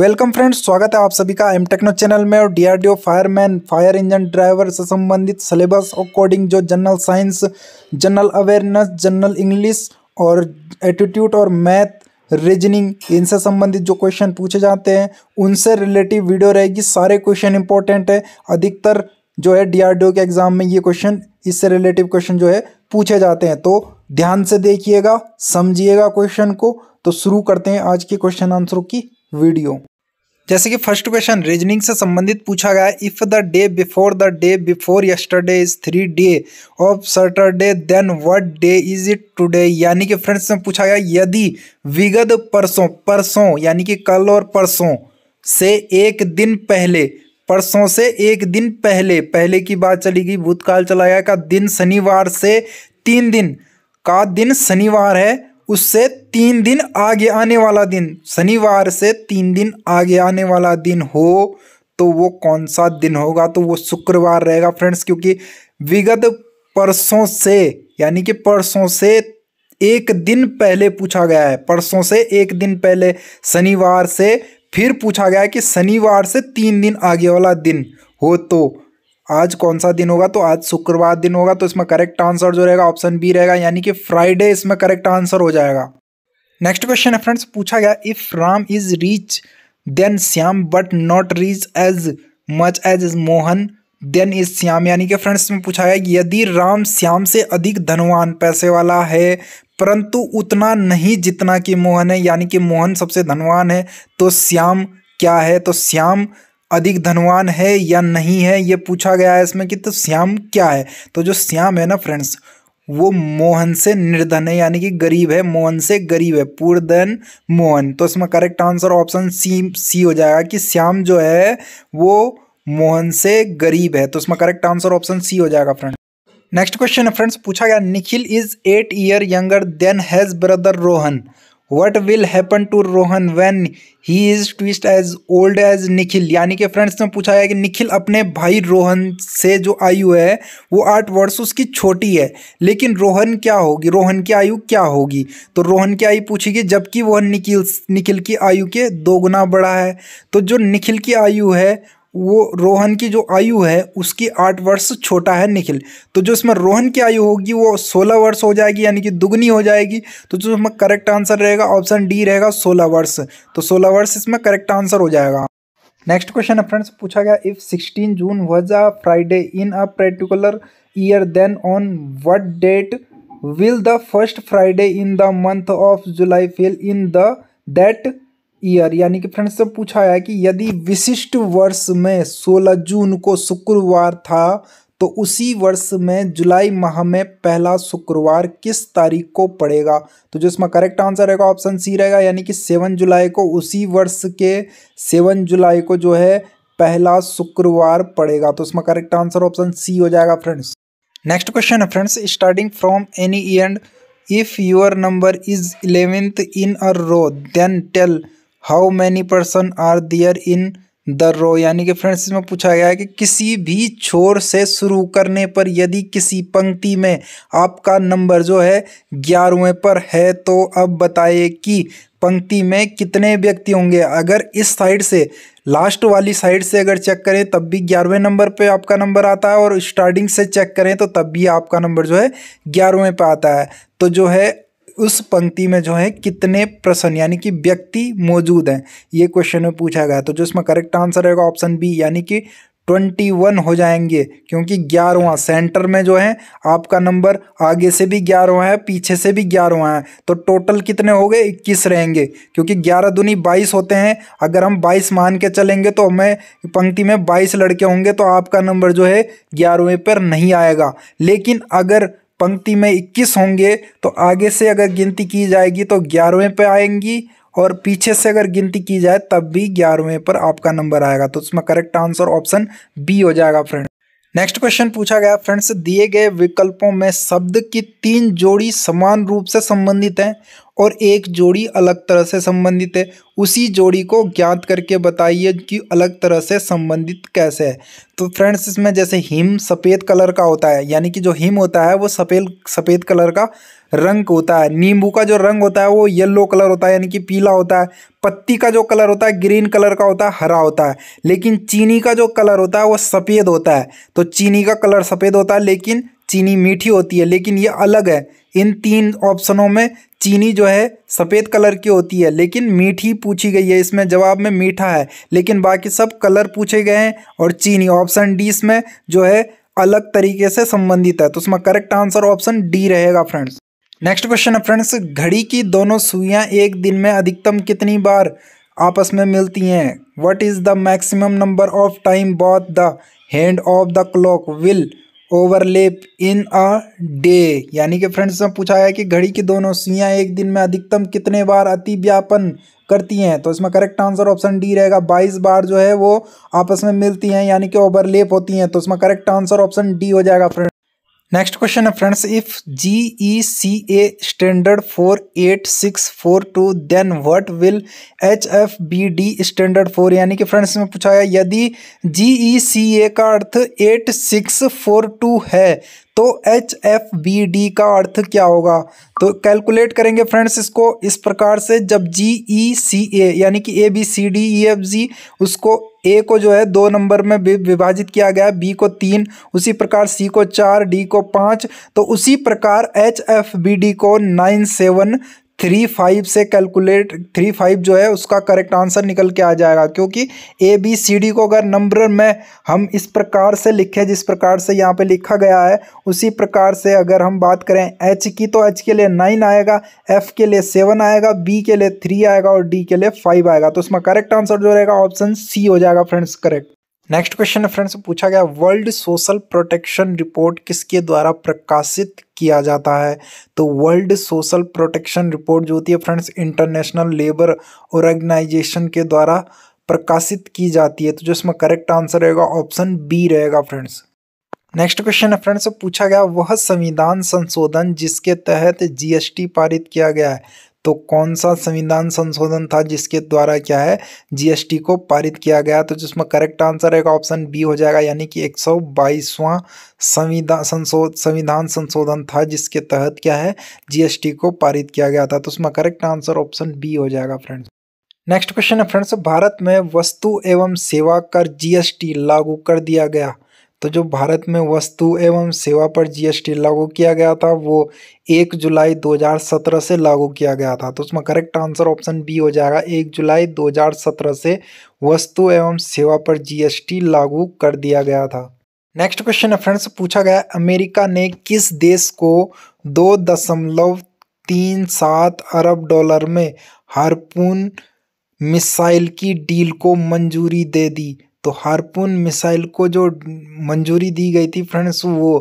welcome friends स्वागत है आप सभी का एम टेक्नो चैनल में और DRDO fireman fire engine driver से संबंधित सिलेबस और कोडिंग जो general science general awareness general English और एटीट्यूड और मैथ रीजनिंग इनसे संबंधित जो क्वेश्चन पूछे जाते हैं उनसे रिलेटिव वीडियो रहेगी सारे क्वेश्चन इंपॉर्टेंट है अधिकतर जो है डी के एग्जाम में ये क्वेश्चन इससे रिलेटिव क्वेश्चन जो है पूछे जाते हैं तो ध्यान से देखिएगा समझिएगा क्वेश्चन को तो शुरू करते हैं आज के क्वेश्चन आंसरों की वीडियो जैसे कि फर्स्ट क्वेश्चन रीजनिंग से संबंधित पूछा गया if the day before the day before yesterday is three day of Saturday then what day is it today यानी कि फ्रेंड्स में पूछा गया यदि विगत परसों परसों यानी कि कल और परसों से एक दिन पहले परसों से एक दिन पहले पहले की बात चली गई भूतकाल चला गया का दिन शनिवार से तीन दिन का दिन शनिवार है उससे तीन दिन आगे आने वाला दिन शनिवार से तीन दिन आगे आने वाला दिन हो तो वो कौन सा दिन होगा तो वो शुक्रवार रहेगा फ्रेंड्स क्योंकि विगत परसों से यानी कि परसों से एक दिन पहले पूछा गया है परसों से एक दिन पहले शनिवार से फिर पूछा गया है कि शनिवार से तीन दिन आगे वाला दिन हो तो आज कौन सा दिन होगा तो आज शुक्रवार दिन होगा तो इसमें करेक्ट आंसर जो रहेगा ऑप्शन बी रहेगा यानी कि फ्राइडे इसमें करेक्ट आंसर हो जाएगा नेक्स्ट क्वेश्चन है फ्रेंड्स पूछा गया if Ram is rich then Shyam but not rich as much as Mohan then is Shyam यानी कि फ्रेंड्स में पूछा गया यदि राम श्याम से अधिक धनवान पैसे वाला है परंतु उतना नहीं जितना कि मोहन है यानी कि मोहन सबसे धनवान है तो श्याम क्या है तो श्याम अधिक धनवान है या नहीं है ये पूछा गया है इसमें कि तो श्याम क्या है तो जो श्याम है ना फ्रेंड्स वो मोहन से निर्धन है यानी कि गरीब है मोहन से गरीब है पूर्धन मोहन तो इसमें correct answer option C C हो जाएगा कि श्याम जो है वो मोहन से गरीब है तो इसमें करेक्ट आंसर ऑप्शन सी हो जाएगा फ्रेंड नेक्स्ट क्वेश्चन है फ्रेंड्स पूछा गया Nikhil is eight year younger than has brother Rohan what will happen to Rohan when he is twice as old as Nikhil यानी कि फ्रेंड्स ने पूछा है कि निखिल अपने भाई रोहन से जो आयु है वो आठ वर्ष उसकी छोटी है लेकिन रोहन क्या होगी रोहन की आयु क्या होगी तो रोहन की आयु पूछेगी जबकि वह निखिल निखिल की आयु के दोगुना बड़ा है तो जो निखिल की आयु है वो रोहन की जो आयु है उसकी आठ वर्ष छोटा है निखिल तो जो इसमें रोहन की आयु होगी वो सोलह वर्ष हो जाएगी यानी कि दुगनी हो जाएगी तो जो इसमें करेक्ट आंसर रहेगा ऑप्शन डी रहेगा सोलह वर्ष तो सोलह वर्ष इसमें करेक्ट आंसर हो जाएगा नेक्स्ट क्वेश्चन है फ्रेंड्स पूछा गया if sixteen June was a Friday in a particular year then on what date will the first Friday in the month of July fall in the that year यानी कि friends से पूछा है कि यदि विशिष्ट वर्ष में 16 जून को शुक्रवार था तो उसी वर्ष में जुलाई माह में पहला शुक्रवार किस तारीख को पड़ेगा तो जो इसमें करेक्ट आंसर रहेगा ऑप्शन सी रहेगा यानी कि सेवन जुलाई को उसी वर्ष के सेवन जुलाई को जो है पहला शुक्रवार पड़ेगा तो इसमें करेक्ट आंसर ऑप्शन सी हो जाएगा फ्रेंड्स नेक्स्ट क्वेश्चन है friends starting from any end if your number is eleventh in a row then tell how many person are there in the row यानी कि फ्रेंड्स इसमें पूछा गया है कि किसी भी छोर से शुरू करने पर यदि किसी पंक्ति में आपका नंबर जो है ग्यारहवें पर है तो अब बताइए कि पंक्ति में कितने व्यक्ति होंगे अगर इस साइड से लास्ट वाली साइड से अगर चेक करें तब भी ग्यारहवें नंबर पे आपका नंबर आता है और स्टार्टिंग से चेक करें तो तब भी आपका नंबर जो है ग्यारहवें पे आता है तो जो है उस पंक्ति में जो है कितने प्रश्न यानी कि व्यक्ति मौजूद हैं ये क्वेश्चन में पूछा गया तो जो इसमें करेक्ट आंसर रहेगा ऑप्शन बी यानी कि ट्वेंटी वन हो जाएंगे क्योंकि ग्यारहवा सेंटर में जो है आपका नंबर आगे से भी ग्यारहवा है पीछे से भी ग्यारहवा है तो टोटल कितने हो गए इक्कीस रहेंगे क्योंकि ग्यारह दुनी बाईस होते हैं अगर हम बाईस मान के चलेंगे तो हमें पंक्ति में बाईस लड़के होंगे तो आपका नंबर जो है ग्यारहवें पर नहीं आएगा लेकिन अगर पंक्ति में इक्कीस होंगे तो आगे से अगर गिनती की जाएगी तो ग्यारहवें पर आएंगी और पीछे से अगर गिनती की जाए तब भी ग्यारहवें पर आपका नंबर आएगा तो उसमें करेक्ट आंसर ऑप्शन बी हो जाएगा फ्रेंड नेक्स्ट क्वेश्चन पूछा गया फ्रेंड्स दिए गए विकल्पों में शब्द की तीन जोड़ी समान रूप से संबंधित हैं और एक जोड़ी अलग तरह से संबंधित है उसी जोड़ी को ज्ञात करके बताइए कि अलग तरह से संबंधित कैसे है तो फ्रेंड्स इसमें जैसे हिम सफ़ेद कलर का होता है यानी कि जो हिम होता है वो सफ़ेद सफ़ेद कलर का रंग होता है नींबू का जो रंग होता है वो येलो कलर होता है यानी कि पीला होता है पत्ती का जो कलर होता है ग्रीन कलर का होता है हरा होता है लेकिन चीनी का जो कलर होता है वो सफ़ेद होता है तो चीनी का कलर सफ़ेद होता है लेकिन चीनी मीठी होती है लेकिन ये अलग है इन तीन ऑप्शनों में चीनी जो है सफ़ेद कलर की होती है लेकिन मीठी पूछी गई है इसमें जवाब में मीठा है लेकिन बाकी सब कलर पूछे गए हैं और चीनी ऑप्शन डी इसमें जो है अलग तरीके से संबंधित है तो उसमें करेक्ट आंसर ऑप्शन डी रहेगा फ्रेंड्स नेक्स्ट क्वेश्चन है फ्रेंड्स घड़ी की दोनों सुइयाँ एक दिन में अधिकतम कितनी बार आपस में मिलती हैं what is the maximum number of time both the hand of the clock will overlap in a day यानी कि फ्रेंड्स ने पूछा है कि घड़ी की दोनों सियाँ एक दिन में अधिकतम कितने बार अति व्यापन करती हैं तो इसमें करेक्ट आंसर ऑप्शन डी रहेगा बाईस बार जो है वो आपस में मिलती हैं यानी कि ओवरलेप होती हैं तो इसमें करेक्ट आंसर ऑप्शन डी हो जाएगा फ्रेंड्स नेक्स्ट क्वेश्चन है friends if G E C A standard four eight six four two then what will H F B D standard four यानी कि फ्रेंड्स में पूछा है यदि जी ई सी ए का अर्थ एट सिक्स फोर टू है तो एच एफ बी डी का अर्थ क्या होगा तो कैलकुलेट करेंगे फ्रेंड्स इसको इस प्रकार से जब जी ई सी ए यानी कि A B C D E F G उसको ए को जो है दो नंबर में विभाजित किया गया बी को तीन उसी प्रकार सी को चार डी को पाँच तो उसी प्रकार एच एफ बी डी को नाइन सेवन थ्री फाइव से कैलकुलेट थ्री फाइव जो है उसका करेक्ट आंसर निकल के आ जाएगा क्योंकि ए बी सी डी को अगर नंबर में हम इस प्रकार से लिखें जिस प्रकार से यहाँ पे लिखा गया है उसी प्रकार से अगर हम बात करें एच की तो एच के लिए नाइन आएगा एफ के लिए सेवन आएगा बी के लिए थ्री आएगा और डी के लिए फाइव आएगा तो उसमें करेक्ट आंसर जो रहेगा ऑप्शन सी हो जाएगा friends correct next question friends पूछा गया वर्ल्ड सोशल प्रोटेक्शन रिपोर्ट किसके द्वारा प्रकाशित किया जाता है तो वर्ल्ड सोशल प्रोटेक्शन रिपोर्ट जो होती है फ्रेंड्स इंटरनेशनल लेबर ऑर्गेनाइजेशन के द्वारा प्रकाशित की जाती है तो जो इसमें करेक्ट आंसर रहेगा ऑप्शन बी रहेगा फ्रेंड्स नेक्स्ट क्वेश्चन है फ्रेंड्स पूछा गया वह संविधान संशोधन जिसके तहत जीएसटी पारित किया गया है तो कौन सा संविधान संशोधन था जिसके द्वारा क्या है जीएसटी को पारित किया गया तो जिसमें करेक्ट आंसर है ऑप्शन बी हो जाएगा यानी कि एक सौ बाईसवां संविधान संशोध संविधान संशोधन था जिसके तहत क्या है जीएसटी को पारित किया गया था तो उसमें करेक्ट आंसर ऑप्शन बी हो जाएगा फ्रेंड्स नेक्स्ट क्वेश्चन है फ्रेंड्स भारत में वस्तु एवं सेवा कर जीएसटी लागू कर दिया गया तो जो भारत में वस्तु एवं सेवा पर जीएसटी लागू किया गया था वो एक जुलाई 2017 से लागू किया गया था तो उसमें करेक्ट आंसर ऑप्शन बी हो जाएगा एक जुलाई 2017 से वस्तु एवं सेवा पर जीएसटी लागू कर दिया गया था नेक्स्ट क्वेश्चन है फ्रेंड्स पूछा गया अमेरिका ने किस देश को दो दशमलव तीन सात अरब डॉलर में हारपून मिसाइल की डील को मंजूरी दे दी तो हारपून मिसाइल को जो मंजूरी दी गई थी फ्रेंड्स वो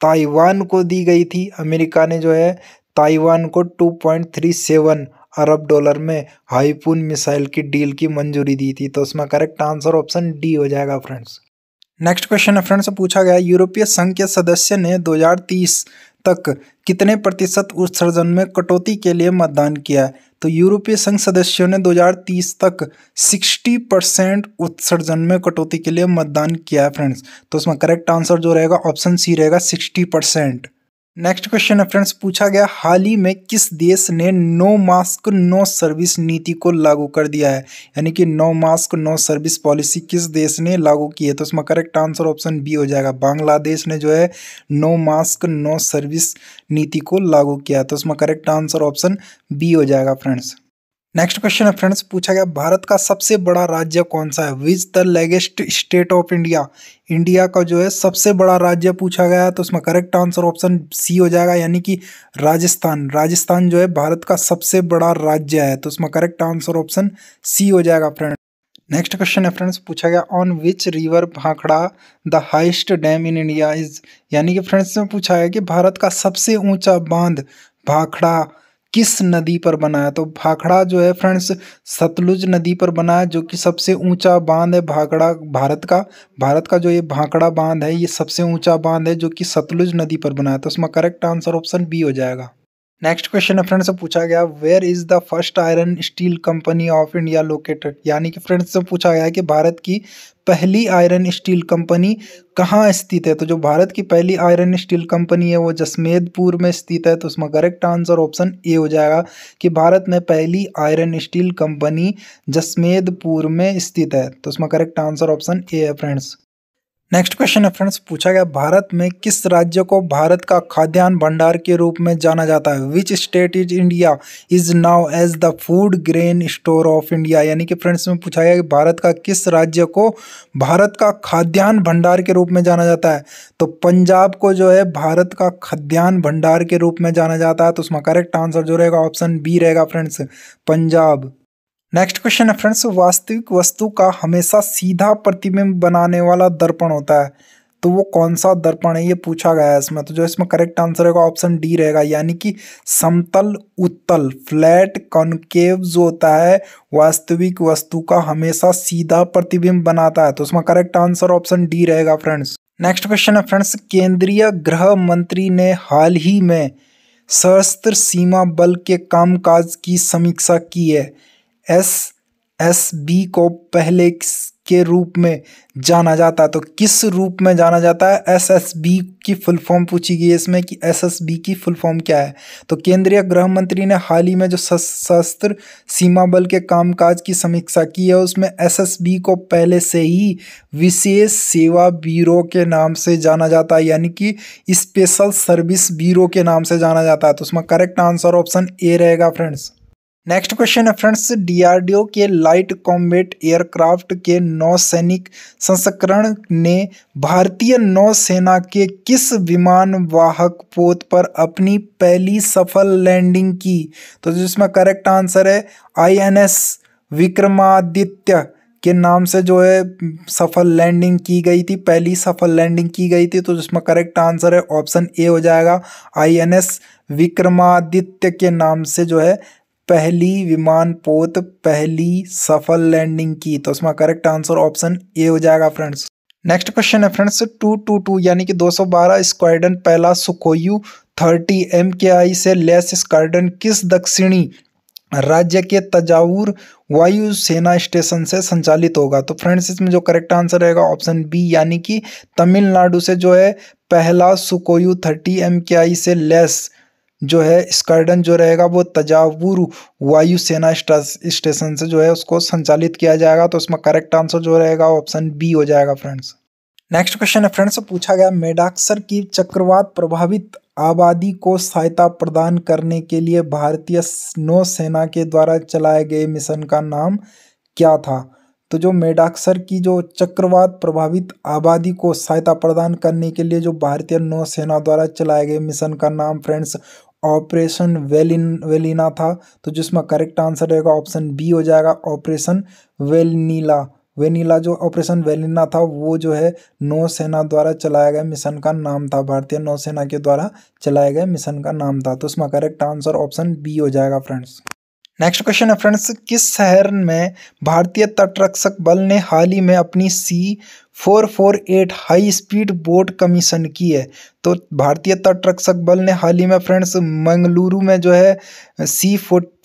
ताइवान को दी गई थी अमेरिका ने जो है ताइवान को 2.37 अरब डॉलर में हाईपून मिसाइल की डील की मंजूरी दी थी तो उसमें करेक्ट आंसर ऑप्शन डी हो जाएगा फ्रेंड्स नेक्स्ट क्वेश्चन है फ्रेंड्स पूछा गया यूरोपीय संघ के सदस्य ने 2030 तक कितने प्रतिशत उत्सर्जन में कटौती के लिए मतदान किया है तो यूरोपीय संघ सदस्यों ने 2030 तक 60 परसेंट उत्सर्जन में कटौती के लिए मतदान किया है फ्रेंड्स तो उसमें करेक्ट आंसर जो रहेगा ऑप्शन सी रहेगा 60 परसेंट नेक्स्ट क्वेश्चन है फ्रेंड्स पूछा गया हाल ही में किस देश ने नो मास्क नो सर्विस नीति को लागू कर दिया है यानी कि no mask no service policy किस देश ने लागू की है तो इसमें करेक्ट आंसर ऑप्शन बी हो जाएगा बांग्लादेश ने जो है नो मास्क नो सर्विस नीति को लागू किया तो इसमें करेक्ट आंसर ऑप्शन बी हो जाएगा फ्रेंड्स नेक्स्ट क्वेश्चन है फ्रेंड्स पूछा गया भारत का सबसे बड़ा राज्य कौन सा है which the largest state of India India का जो है सबसे बड़ा राज्य पूछा गया तो उसमें करेक्ट आंसर ऑप्शन सी हो जाएगा यानी कि राजस्थान राजस्थान जो है भारत का सबसे बड़ा राज्य है तो उसमें करेक्ट आंसर ऑप्शन सी हो जाएगा फ्रेंड नेक्स्ट क्वेश्चन है फ्रेंड्स पूछा गया on which river Bhakra the highest dam in India is यानी कि फ्रेंड्स में पूछा है कि भारत का सबसे ऊंचा बांध भाखड़ा किस नदी पर बना है तो भाखड़ा जो है फ्रेंड्स सतलुज नदी पर बना है जो कि सबसे ऊंचा बांध है भाखड़ा भारत का भारत का जो ये भाखड़ा बांध है ये सबसे ऊंचा बांध है जो कि सतलुज नदी पर बना है तो इसमें करेक्ट आंसर ऑप्शन बी हो जाएगा नेक्स्ट क्वेश्चन है फ्रेंड से पूछा गया where is the first iron steel company of India located यानी कि फ्रेंड्स से पूछा गया कि भारत की पहली आयरन स्टील कंपनी कहाँ स्थित है तो जो भारत की पहली आयरन स्टील कंपनी है वो जसमेदपुर में स्थित है तो उसमें करेक्ट आंसर ऑप्शन ए हो जाएगा कि भारत में पहली आयरन स्टील कंपनी जसमेदपुर में स्थित है तो उसमें करेक्ट आंसर ऑप्शन ए है फ्रेंड्स नेक्स्ट क्वेश्चन है फ्रेंड्स पूछा गया भारत में किस राज्य को भारत का खाद्यान्न भंडार के रूप में जाना जाता है which state is India is known as the food grain store of India यानी कि फ्रेंड्स में पूछा गया कि भारत का किस राज्य को भारत का खाद्यान्न भंडार के रूप में जाना जाता है तो पंजाब को जो है भारत का खाद्यान्न भंडार के रूप में जाना जाता है तो उसमें करेक्ट आंसर जो रहेगा ऑप्शन बी रहेगा फ्रेंड्स पंजाब नेक्स्ट क्वेश्चन है फ्रेंड्स वास्तविक वस्तु का हमेशा सीधा प्रतिबिंब बनाने वाला दर्पण होता है तो वो कौन सा दर्पण है ये पूछा गया है इसमें तो जो इसमें करेक्ट आंसर होगा ऑप्शन डी रहेगा यानी कि समतल उत्तल फ्लैट कॉन्केव जो होता है वास्तविक वस्तु का हमेशा सीधा प्रतिबिंब बनाता है तो इसमें करेक्ट आंसर ऑप्शन डी रहेगा फ्रेंड्स नेक्स्ट क्वेश्चन है फ्रेंड्स केंद्रीय गृह मंत्री ने हाल ही में सशस्त्र सीमा बल के कामकाज की समीक्षा की है एस एस बी को पहले के रूप में जाना जाता है तो किस रूप में जाना जाता है एस एस बी की फुल फॉर्म पूछी गई है इसमें कि एस एस बी की फुल फॉर्म क्या है तो केंद्रीय गृह मंत्री ने हाल ही में जो सशस्त्र सीमा बल के कामकाज की समीक्षा की है उसमें एस एस बी को पहले से ही विशेष सेवा ब्यूरो के नाम से जाना जाता है यानी कि स्पेशल सर्विस ब्यूरो के नाम से जाना जाता है तो उसमें करेक्ट आंसर ऑप्शन ए रहेगा फ्रेंड्स नेक्स्ट क्वेश्चन है फ्रेंड्स डीआरडीओ के लाइट कॉम्बेट एयरक्राफ्ट के नौसैनिक संस्करण ने भारतीय नौसेना के किस विमान वाहक पोत पर अपनी पहली सफल लैंडिंग की तो जिसमें करेक्ट आंसर है आईएनएस विक्रमादित्य के नाम से जो है सफल लैंडिंग की गई थी पहली सफल लैंडिंग की गई थी तो जिसमें करेक्ट आंसर है ऑप्शन ए हो जाएगा आईएनएस विक्रमादित्य के नाम से जो है पहली विमान पोत पहली सफल लैंडिंग की तो उसमें करेक्ट आंसर ऑप्शन ए हो जाएगा फ्रेंड्स नेक्स्ट क्वेश्चन है फ्रेंड्स टू टू टू यानी कि 212 स्क्वाड्रन पहला सुकोयू 30 एम के आई से लेस स्क्वाड्रन किस दक्षिणी राज्य के तजाऊर वायुसेना स्टेशन से संचालित होगा तो फ्रेंड्स इसमें जो करेक्ट आंसर रहेगा ऑप्शन बी यानी कि तमिलनाडु से जो है पहला सुकोयू 30 एम के आई से लेस जो है स्क्वाड्रन जो रहेगा वो तजावुर वायुसेना स्टेशन से जो है उसको संचालित किया जाएगा तो उसमें करेक्ट आंसर जो रहेगा ऑप्शन बी हो जाएगा फ्रेंड्स नेक्स्ट क्वेश्चन है फ्रेंड्स पूछा गया मेडाक्सर की चक्रवात प्रभावित आबादी को सहायता प्रदान करने के लिए भारतीय नौसेना के द्वारा चलाए गए मिशन का नाम क्या था तो जो मेडाक्सर की जो चक्रवात प्रभावित आबादी को सहायता प्रदान करने के लिए जो भारतीय नौसेना द्वारा चलाए गए मिशन का नाम फ्रेंड्स ऑपरेशन वेलिन वेलिना था तो जिसमें करेक्ट आंसर रहेगा ऑप्शन बी हो जाएगा ऑपरेशन वेलनीला वेनिला जो ऑपरेशन वेलिना था वो जो है नौसेना द्वारा चलाया गया मिशन का नाम था भारतीय नौसेना के द्वारा चलाया गया मिशन का नाम था तो इसमें करेक्ट आंसर ऑप्शन बी हो जाएगा फ्रेंड्स नेक्स्ट क्वेश्चन है फ्रेंड्स किस शहर में भारतीय तटरक्षक बल ने हाल ही में अपनी C 448 high speed boat commission की है तो भारतीय तटरक्षक बल ने हाल ही में फ्रेंड्स मंगलुरु में जो है C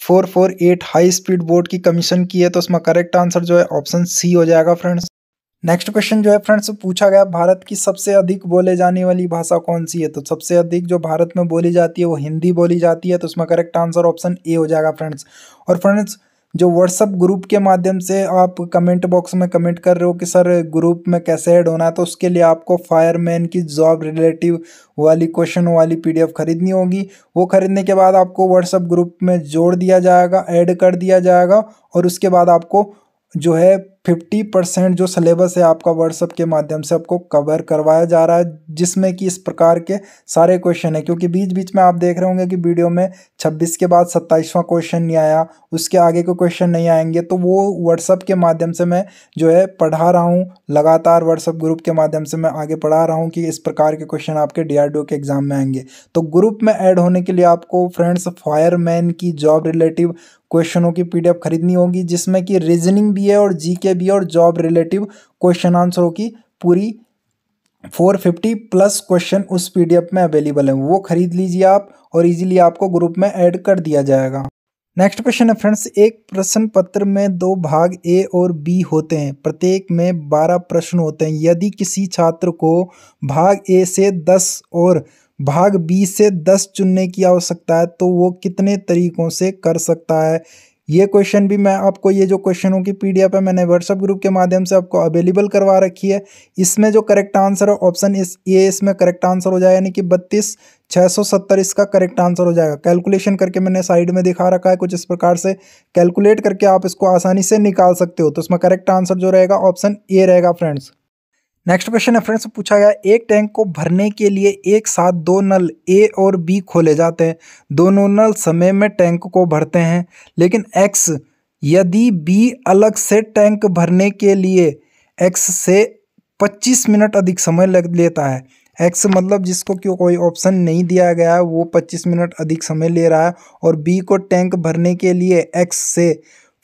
four four eight high speed boat की कमीशन की है तो उसमें करेक्ट आंसर जो है ऑप्शन सी हो जाएगा फ्रेंड्स नेक्स्ट क्वेश्चन जो है फ्रेंड्स पूछा गया भारत की सबसे अधिक बोले जाने वाली भाषा कौन सी है तो सबसे अधिक जो भारत में बोली जाती है वो हिंदी बोली जाती है तो उसमें करेक्ट आंसर ऑप्शन ए हो जाएगा फ्रेंड्स और फ्रेंड्स जो व्हाट्सअप ग्रुप के माध्यम से आप कमेंट बॉक्स में कमेंट कर रहे हो कि सर ग्रुप में कैसे ऐड होना है तो उसके लिए आपको फायरमैन की जॉब रिलेटिव वाली क्वेश्चन वाली पीडीएफ खरीदनी होगी वो खरीदने के बाद आपको व्हाट्सअप ग्रुप में जोड़ दिया जाएगा ऐड कर दिया जाएगा और उसके बाद आपको जो है फिफ्टी परसेंट जो सिलेबस है आपका व्हाट्सअप के माध्यम से आपको कवर करवाया जा रहा है जिसमें कि इस प्रकार के सारे क्वेश्चन है क्योंकि बीच बीच में आप देख रहे होंगे कि वीडियो में छब्बीस के बाद सत्ताईसवां क्वेश्चन नहीं आया उसके आगे के क्वेश्चन नहीं आएंगे तो वो व्हाट्सअप के माध्यम से मैं जो है पढ़ा रहा हूँ लगातार व्हाट्सअप ग्रुप के माध्यम से मैं आगे पढ़ा रहा हूँ कि इस प्रकार के क्वेश्चन आपके डी के एग्ज़ाम में आएंगे तो ग्रुप में ऐड होने के लिए आपको फ्रेंड्स फायरमैन की जॉब रिलेटिव क्वेश्चनों की पीडीएफ खरीदनी होगी जिसमें कि रीजनिंग भी है और जीके से भी और जॉब रिलेटिव क्वेश्चन आंसरों की पूरी 450 प्लस क्वेश्चन उस पीडीएफ में अवेलेबल है वो खरीद लीजिए आप और इजीली आपको ग्रुप में ऐड कर दिया जाएगा नेक्स्ट क्वेश्चन है फ्रेंड्स एक प्रश्न पत्र में दो भाग ए और बी होते हैं प्रत्येक में बारह प्रश्न होते हैं यदि किसी छात्र को भाग ए से दस और भाग बी से दस चुनने की आवश्यकता है तो वो कितने तरीकों से कर सकता है ये क्वेश्चन भी मैं आपको ये जो क्वेश्चनों की पीडीएफ है मैंने व्हाट्सअप ग्रुप के माध्यम से आपको अवेलेबल करवा रखी है इसमें जो करेक्ट आंसर है ऑप्शन इस ए इसमें करेक्ट आंसर हो जाएगा यानी कि बत्तीस सत्तर इसका करेक्ट आंसर हो जाएगा कैलकुलेशन करके मैंने साइड में दिखा रखा है कुछ इस प्रकार से कैलकुलेट करके आप इसको आसानी से निकाल सकते हो तो इसमें करेक्ट आंसर जो रहेगा ऑप्शन ए रहेगा फ्रेंड्स नेक्स्ट क्वेश्चन है फ्रेंड्स पूछा गया एक टैंक को भरने के लिए एक साथ दो नल ए और बी खोले जाते हैं दोनों नल समय में टैंक को भरते हैं लेकिन एक्स यदि बी अलग से टैंक भरने के लिए एक्स से 25 मिनट अधिक समय लग लेता है एक्स मतलब जिसको क्यों कोई ऑप्शन नहीं दिया गया है वो 25 मिनट अधिक समय ले रहा है और बी को टैंक भरने के लिए एक्स से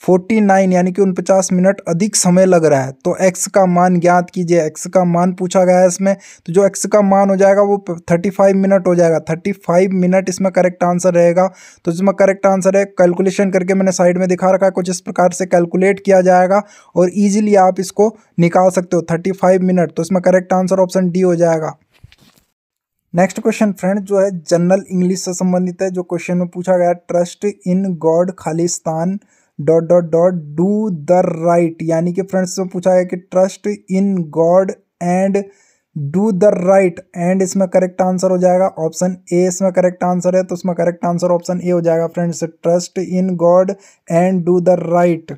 फोर्टी नाइन यानी कि उनपचास मिनट अधिक समय लग रहा है तो एक्स का मान ज्ञात कीजिए एक्स का मान पूछा गया है इसमें तो जो एक्स का मान हो जाएगा वो थर्टी फाइव मिनट हो जाएगा थर्टी फाइव मिनट इसमें करेक्ट आंसर रहेगा तो इसमें करेक्ट आंसर है कैलकुलेशन करके मैंने साइड में दिखा रखा है कुछ इस प्रकार से कैलकुलेट किया जाएगा और ईजिली आप इसको निकाल सकते हो थर्टी फाइव मिनट तो इसमें करेक्ट आंसर ऑप्शन डी हो जाएगा नेक्स्ट क्वेश्चन फ्रेंड जो है जनरल इंग्लिश से संबंधित है जो क्वेश्चन में पूछा गया trust in God Khalistan dot dot dot do the right यानी कि फ्रेंड्स में पूछा गया कि trust in God and do the right and इसमें करेक्ट आंसर हो जाएगा ऑप्शन ए इसमें करेक्ट आंसर है तो इसमें करेक्ट आंसर ऑप्शन ए हो जाएगा friends trust in God and do the right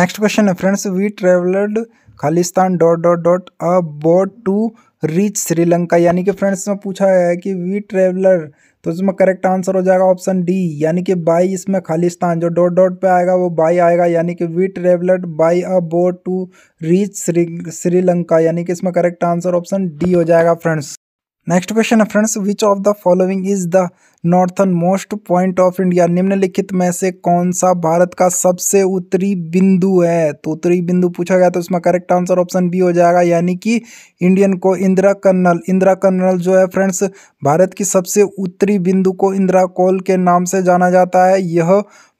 next question है friends we travelled Khalistan dot dot dot a boat to reach Sri Lanka यानी कि फ्रेंड्स में पूछा गया है कि वी ट्रेवलर तो इसमें करेक्ट आंसर हो जाएगा ऑप्शन डी यानी कि बाई इसमें खालिस्तान जो डॉट डॉट पे आएगा वो बाई आएगा यानी कि we traveller by a boat to reach Sri Lanka यानी कि इसमें करेक्ट आंसर ऑप्शन डी हो जाएगा फ्रेंड्स नेक्स्ट क्वेश्चन है friends which of the following is the northern most point of India निम्नलिखित में से कौन सा भारत का सबसे उत्तरी बिंदु है तो उत्तरी बिंदु पूछा गया तो इसमें करेक्ट आंसर ऑप्शन बी हो जाएगा यानी कि इंडियन को इंदिरा कर्नल इंदिरा कर्नल जो है फ्रेंड्स भारत की सबसे उत्तरी बिंदु को इंदिरा कॉल के नाम से जाना जाता है यह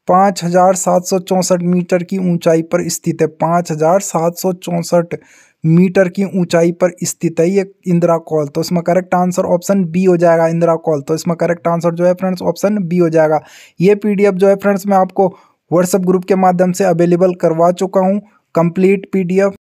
पाँच हजार सात सौ चौंसठ मीटर की ऊंचाई पर स्थित है पाँच हजार सात सौ चौंसठ मीटर की ऊंचाई पर स्थित है ये इंदिरा कॉल तो इसमें करेक्ट आंसर ऑप्शन बी हो जाएगा इंदिरा कॉल तो इसमें करेक्ट आंसर जो है फ्रेंड्स ऑप्शन बी हो जाएगा ये पीडीएफ जो है फ्रेंड्स मैं आपको व्हाट्सएप ग्रुप के माध्यम से अवेलेबल करवा चुका हूँ कंप्लीट पीडीएफ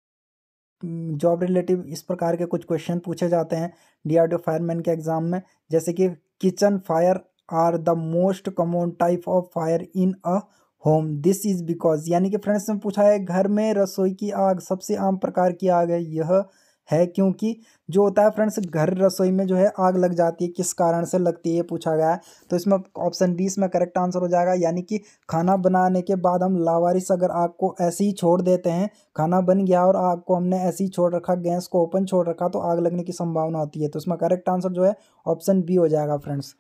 जॉब रिलेटिव इस प्रकार के कुछ क्वेश्चन पूछे जाते हैं डी फायरमैन के एग्जाम में जैसे कि kitchen fire are the most common type of fire in a home this is because यानी कि फ्रेंड्स ने पूछा है घर में रसोई की आग सबसे आम प्रकार की आग है यह है क्योंकि जो होता है फ्रेंड्स घर रसोई में जो है आग लग जाती है किस कारण से लगती है पूछा गया है तो इसमें ऑप्शन बी इसमें करेक्ट आंसर हो जाएगा यानी कि खाना बनाने के बाद हम लावारिस अगर आग को ऐसे ही छोड़ देते हैं खाना बन गया और आग को हमने ऐसे ही छोड़ रखा गैस को ओपन छोड़ रखा तो आग लगने की संभावना होती है तो इसमें करेक्ट आंसर जो है ऑप्शन बी हो जाएगा फ्रेंड्स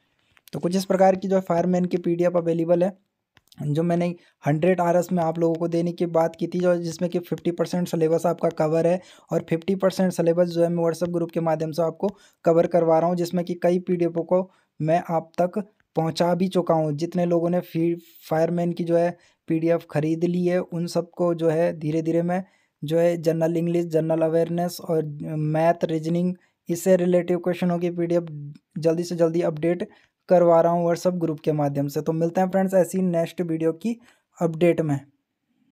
तो कुछ इस प्रकार की जो है फायरमैन की पी अवेलेबल है जो मैंने हंड्रेड आर में आप लोगों को देने की बात की थी जो जिसमें कि फिफ्टी परसेंट सलेबस आपका कवर है और फिफ्टी परसेंट सलेबस जो है मैं व्हाट्सअप ग्रुप के माध्यम से आपको कवर करवा रहा हूँ जिसमें कि कई पी को मैं आप तक पहुँचा भी चुका हूँ जितने लोगों ने फी फायरमैन की जो है पी ख़रीद ली है उन सबको जो है धीरे धीरे मैं जो है जनरल इंग्लिश जनरल अवेयरनेस और मैथ रीजनिंग इससे रिलेटिव क्वेश्चनों की पीडीएफ जल्दी से जल्दी अपडेट करवा रहा हूँ व्हाट्सअप ग्रुप के माध्यम से तो मिलते हैं फ्रेंड्स ऐसी नेक्स्ट वीडियो की अपडेट में